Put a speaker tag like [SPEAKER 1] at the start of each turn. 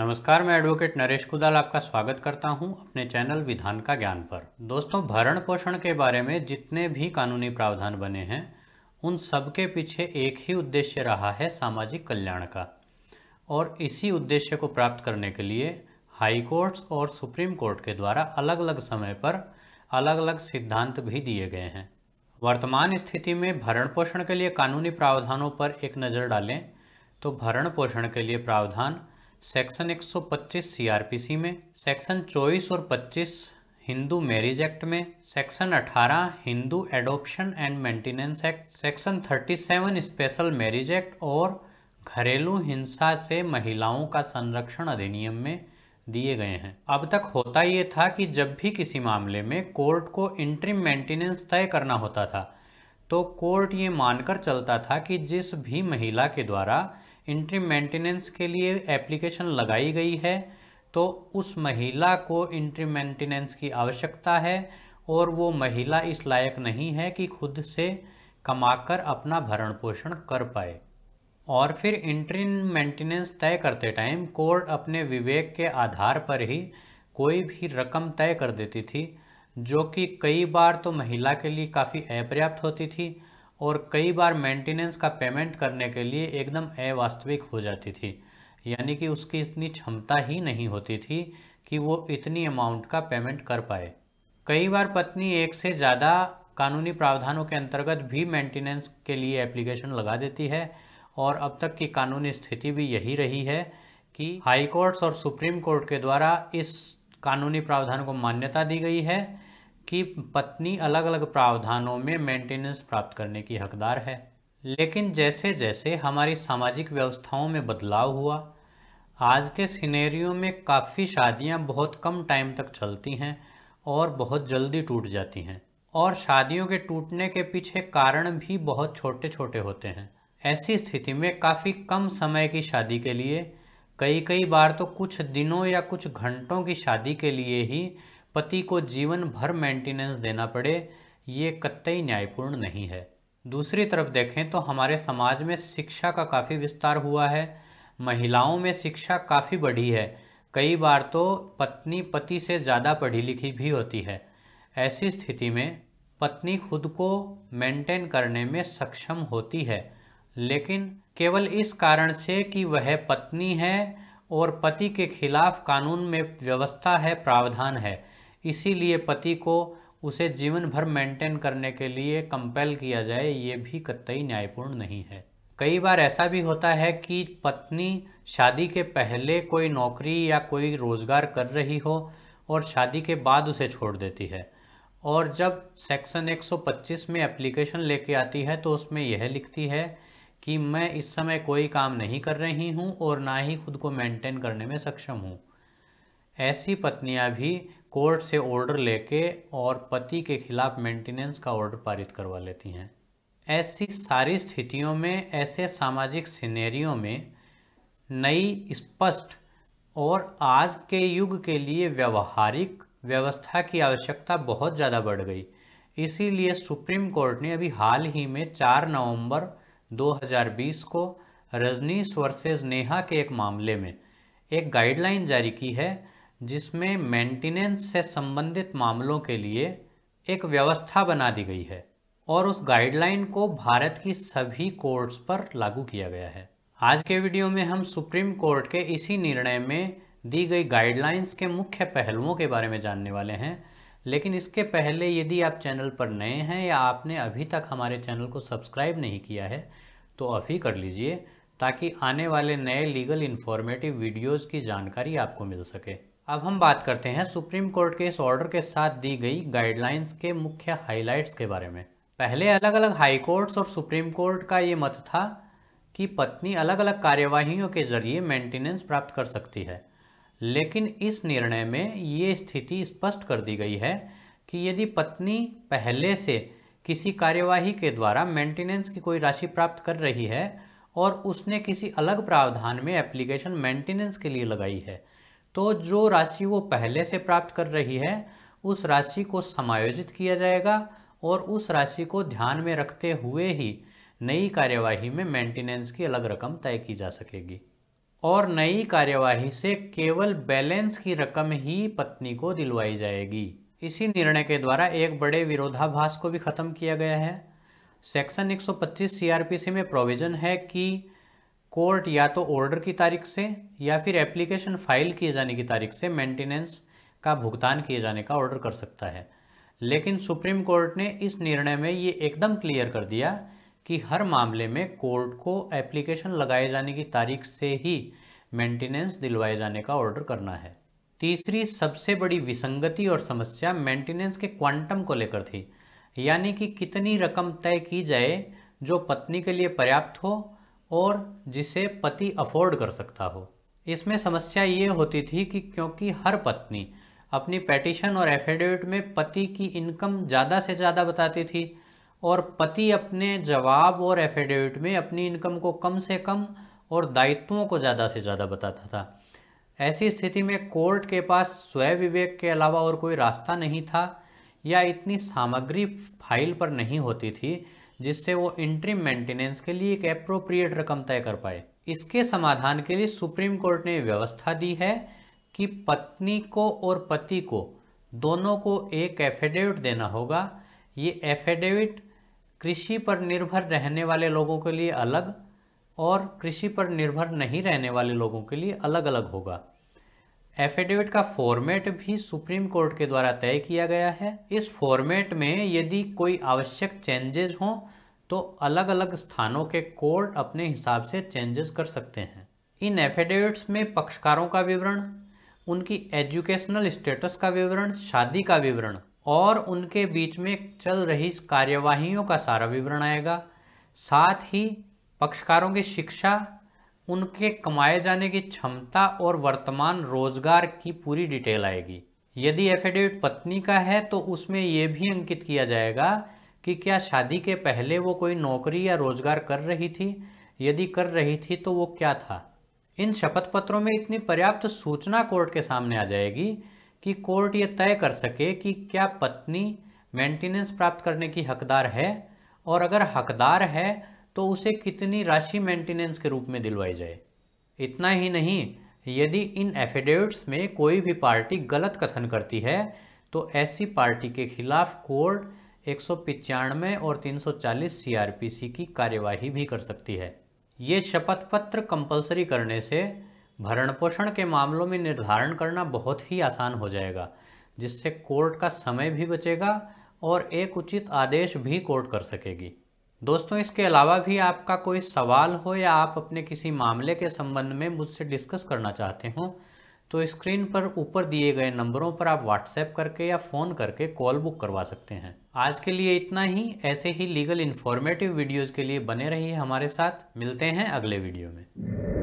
[SPEAKER 1] नमस्कार मैं एडवोकेट नरेश कुदाल आपका स्वागत करता हूं अपने चैनल विधान का ज्ञान पर दोस्तों भरण पोषण के बारे में जितने भी कानूनी प्रावधान बने हैं उन सब के पीछे एक ही उद्देश्य रहा है सामाजिक कल्याण का और इसी उद्देश्य को प्राप्त करने के लिए हाई कोर्ट्स और सुप्रीम कोर्ट के द्वारा अलग अलग समय पर अलग अलग सिद्धांत भी दिए गए हैं वर्तमान स्थिति में भरण पोषण के लिए कानूनी प्रावधानों पर एक नज़र डालें तो भरण पोषण के लिए प्रावधान सेक्शन 125 सीआरपीसी में सेक्शन 24 और 25 हिंदू मैरिज एक्ट में section 18 Hindu adoption and maintenance act section 37 special marriage act और घरेलू हिंसा से महिलाओं का संरक्षण अधिनियम में दिए गए हैं अब तक होता ये था कि जब भी किसी मामले में कोर्ट को इंट्रीम मेंटेनेंस तय करना होता था तो कोर्ट ये मानकर चलता था कि जिस भी महिला के द्वारा इंट्री मेंटेनेंस के लिए एप्लीकेशन लगाई गई है तो उस महिला को इंट्री मेंटेनेंस की आवश्यकता है और वो महिला इस लायक नहीं है कि खुद से कमाकर अपना भरण पोषण कर पाए और फिर इंट्री मेंटेनेंस तय करते टाइम कोर्ट अपने विवेक के आधार पर ही कोई भी रकम तय कर देती थी जो कि कई बार तो महिला के लिए काफ़ी अपर्याप्त होती थी और कई बार मेंटेनेंस का पेमेंट करने के लिए एकदम अवास्तविक हो जाती थी यानी कि उसकी इतनी क्षमता ही नहीं होती थी कि वो इतनी अमाउंट का पेमेंट कर पाए कई बार पत्नी एक से ज़्यादा कानूनी प्रावधानों के अंतर्गत भी मेंटेनेंस के लिए एप्लीकेशन लगा देती है और अब तक की कानूनी स्थिति भी यही रही है कि हाई कोर्ट्स और सुप्रीम कोर्ट के द्वारा इस कानूनी प्रावधान को मान्यता दी गई है कि पत्नी अलग अलग प्रावधानों में मेंटेनेंस प्राप्त करने की हकदार है लेकिन जैसे जैसे हमारी सामाजिक व्यवस्थाओं में बदलाव हुआ आज के सिनेरियो में काफ़ी शादियां बहुत कम टाइम तक चलती हैं और बहुत जल्दी टूट जाती हैं और शादियों के टूटने के पीछे कारण भी बहुत छोटे छोटे होते हैं ऐसी स्थिति में काफ़ी कम समय की शादी के लिए कई कई बार तो कुछ दिनों या कुछ घंटों की शादी के लिए ही पति को जीवन भर मेंटेनेंस देना पड़े ये कतई न्यायपूर्ण नहीं है दूसरी तरफ देखें तो हमारे समाज में शिक्षा का काफ़ी विस्तार हुआ है महिलाओं में शिक्षा काफ़ी बढ़ी है कई बार तो पत्नी पति से ज़्यादा पढ़ी लिखी भी होती है ऐसी स्थिति में पत्नी खुद को मेंटेन करने में सक्षम होती है लेकिन केवल इस कारण से कि वह पत्नी है और पति के खिलाफ कानून में व्यवस्था है प्रावधान है इसीलिए पति को उसे जीवन भर मेंटेन करने के लिए कंपेल किया जाए ये भी कतई न्यायपूर्ण नहीं है कई बार ऐसा भी होता है कि पत्नी शादी के पहले कोई नौकरी या कोई रोज़गार कर रही हो और शादी के बाद उसे छोड़ देती है और जब सेक्शन 125 में एप्लीकेशन लेके आती है तो उसमें यह लिखती है कि मैं इस समय कोई काम नहीं कर रही हूँ और ना ही खुद को मेंटेन करने में सक्षम हूँ ऐसी पत्नियाँ भी कोर्ट से ऑर्डर लेके और पति के खिलाफ मेंटेनेंस का ऑर्डर पारित करवा लेती हैं ऐसी सारी स्थितियों में ऐसे सामाजिक सिनेरियो में नई स्पष्ट और आज के युग के लिए व्यवहारिक व्यवस्था की आवश्यकता बहुत ज़्यादा बढ़ गई इसीलिए सुप्रीम कोर्ट ने अभी हाल ही में 4 नवंबर 2020 को रजनीश वर्सेज नेहा के एक मामले में एक गाइडलाइन जारी की है जिसमें मेंटेनेंस से संबंधित मामलों के लिए एक व्यवस्था बना दी गई है और उस गाइडलाइन को भारत की सभी कोर्ट्स पर लागू किया गया है आज के वीडियो में हम सुप्रीम कोर्ट के इसी निर्णय में दी गई गाइडलाइंस के मुख्य पहलुओं के बारे में जानने वाले हैं लेकिन इसके पहले यदि आप चैनल पर नए हैं या आपने अभी तक हमारे चैनल को सब्सक्राइब नहीं किया है तो अभी कर लीजिए ताकि आने वाले नए लीगल इन्फॉर्मेटिव वीडियोज़ की जानकारी आपको मिल सके अब हम बात करते हैं सुप्रीम कोर्ट के इस ऑर्डर के साथ दी गई गाइडलाइंस के मुख्य हाइलाइट्स के बारे में पहले अलग अलग हाई कोर्ट्स और सुप्रीम कोर्ट का ये मत था कि पत्नी अलग अलग कार्यवाहियों के जरिए मेंटेनेंस प्राप्त कर सकती है लेकिन इस निर्णय में ये स्थिति स्पष्ट कर दी गई है कि यदि पत्नी पहले से किसी कार्यवाही के द्वारा मेंटेनेंस की कोई राशि प्राप्त कर रही है और उसने किसी अलग प्रावधान में एप्लीकेशन मेंटेनेंस के लिए लगाई है तो जो राशि वो पहले से प्राप्त कर रही है उस राशि को समायोजित किया जाएगा और उस राशि को ध्यान में रखते हुए ही नई कार्यवाही में मेंटेनेंस की अलग रकम तय की जा सकेगी और नई कार्यवाही से केवल बैलेंस की रकम ही पत्नी को दिलवाई जाएगी इसी निर्णय के द्वारा एक बड़े विरोधाभास को भी खत्म किया गया है सेक्शन 125 सीआरपीसी में प्रोविजन है कि कोर्ट या तो ऑर्डर की तारीख से या फिर एप्लीकेशन फाइल किए जाने की तारीख से मेंटेनेंस का भुगतान किए जाने का ऑर्डर कर सकता है लेकिन सुप्रीम कोर्ट ने इस निर्णय में ये एकदम क्लियर कर दिया कि हर मामले में कोर्ट को एप्लीकेशन लगाए जाने की तारीख से ही मेंटेनेंस दिलवाए जाने का ऑर्डर करना है तीसरी सबसे बड़ी विसंगति और समस्या मेंटेनेंस के क्वांटम को लेकर थी यानी कि कितनी रकम तय की जाए जो पत्नी के लिए पर्याप्त हो और जिसे पति अफोर्ड कर सकता हो इसमें समस्या ये होती थी कि क्योंकि हर पत्नी अपनी पेटिशन और एफिडेविट में पति की इनकम ज़्यादा से ज़्यादा बताती थी और पति अपने जवाब और एफिडेविट में अपनी इनकम को कम से कम और दायित्वों को ज़्यादा से ज़्यादा बताता था ऐसी स्थिति में कोर्ट के पास स्वयं विवेक के अलावा और कोई रास्ता नहीं था या इतनी सामग्री फाइल पर नहीं होती थी जिससे वो इंट्रीम मेंटेनेंस के लिए एक अप्रोप्रिएट रकम तय कर पाए इसके समाधान के लिए सुप्रीम कोर्ट ने व्यवस्था दी है कि पत्नी को और पति को दोनों को एक एफिडेविट देना होगा ये एफिडेविट कृषि पर निर्भर रहने वाले लोगों के लिए अलग और कृषि पर निर्भर नहीं रहने वाले लोगों के लिए अलग अलग होगा एफिडेविट का फॉर्मेट भी सुप्रीम कोर्ट के द्वारा तय किया गया है इस फॉर्मेट में यदि कोई आवश्यक चेंजेस हों तो अलग अलग स्थानों के कोर्ट अपने हिसाब से चेंजेस कर सकते हैं इन एफिडेविट्स में पक्षकारों का विवरण उनकी एजुकेशनल स्टेटस का विवरण शादी का विवरण और उनके बीच में चल रही कार्यवाहियों का सारा विवरण आएगा साथ ही पक्षकारों की शिक्षा उनके कमाए जाने की क्षमता और वर्तमान रोजगार की पूरी डिटेल आएगी यदि एफिडेविट पत्नी का है तो उसमें यह भी अंकित किया जाएगा कि क्या शादी के पहले वो कोई नौकरी या रोजगार कर रही थी यदि कर रही थी तो वो क्या था इन शपथ पत्रों में इतनी पर्याप्त सूचना कोर्ट के सामने आ जाएगी कि कोर्ट ये तय कर सके कि क्या पत्नी मेंटेनेंस प्राप्त करने की हकदार है और अगर हकदार है तो उसे कितनी राशि मेंटेनेंस के रूप में दिलवाई जाए इतना ही नहीं यदि इन एफिडेविट्स में कोई भी पार्टी गलत कथन करती है तो ऐसी पार्टी के खिलाफ कोर्ट एक और 340 सीआरपीसी की कार्यवाही भी कर सकती है ये शपथ पत्र कंपलसरी करने से भरण पोषण के मामलों में निर्धारण करना बहुत ही आसान हो जाएगा जिससे कोर्ट का समय भी बचेगा और एक उचित आदेश भी कोर्ट कर सकेगी दोस्तों इसके अलावा भी आपका कोई सवाल हो या आप अपने किसी मामले के संबंध में मुझसे डिस्कस करना चाहते हो तो स्क्रीन पर ऊपर दिए गए नंबरों पर आप व्हाट्सएप करके या फ़ोन करके कॉल बुक करवा सकते हैं आज के लिए इतना ही ऐसे ही लीगल इन्फॉर्मेटिव वीडियोज़ के लिए बने रहिए हमारे साथ मिलते हैं अगले वीडियो में